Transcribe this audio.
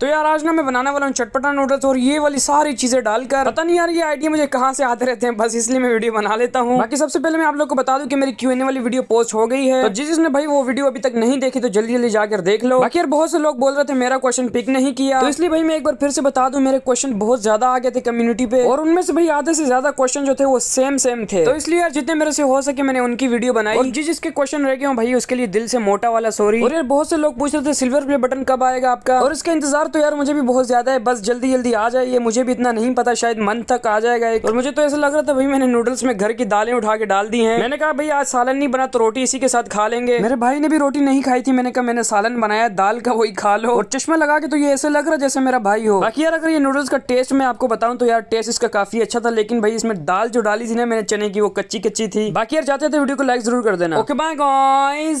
तो यार आज ना मैं बनाने वाला हूँ चटपटा नूडल्स और ये वाली सारी चीज़ें डालकर पता नहीं यार ये आइडिया मुझे कहाँ से आते रहते हैं बस इसलिए मैं वीडियो बना लेता हूँ बाकी सबसे पहले मैं आप लोग को बता दूँ की मेरी क्यू वाली वीडियो पोस्ट हो गई है तो जिस जिसने भाई वो वीडियो अभी तक नहीं देखी तो जल्दी जल्दी जाकर देख लो बाकी यार बहुत से लोग बोल रहे थे मेरा क्वेश्चन पिक नहीं किया तो इसलिए भाई मैं एक बार फिर से बता दूँ मेरे क्वेश्चन बहुत ज्यादा आ गए थे कम्युनिटी पे और उनमें से भाई आधे से ज्यादा क्वेश्चन जो थे वो सेम सेम थे तो इसलिए यार जितने मेरे से हो सके मैंने उनकी वीडियो बनाई जिस जिसके क्वेश्चन रह गए भाई उसके लिए दिल से मोटा वाला सॉरी और यार बहुत से लोग पूछ रहे थे सिल्वर प्ले बटन कब आएगा आपका और इसका इंतजार तो यार मुझे भी बहुत ज़्यादा है बस जल्दी जल्दी आ जाए ये मुझे भी इतना नहीं पता शायद मंथ तक आ जाएगा एक और मुझे तो ऐसा लग रहा था भाई मैंने नूडल्स में घर की दालें उठा के डाल दी है मैंने कहा भाई आज सालन नहीं बना तो रोटी इसी के साथ खा लेंगे मेरे भाई ने भी रोटी नहीं खाई थी मैंने कहा मैंने सालन बनाया दाल का वही खा लो और चश्मा लगा के तो ये ऐसे लग रहा जैसे मेरा भाई हो बाकी यार अगर ये नूडल्स का टेस्ट मैं आपको बताऊँ तो यार टेस्ट इसका काफी अच्छा था लेकिन भाई इसमें दाल जो डाली थी ना मैंने चने की वो कच्ची कच्ची थी बाकी यार जाते थे तो वीडियो को लाइक जरूर कर देना ओके बाय गॉइस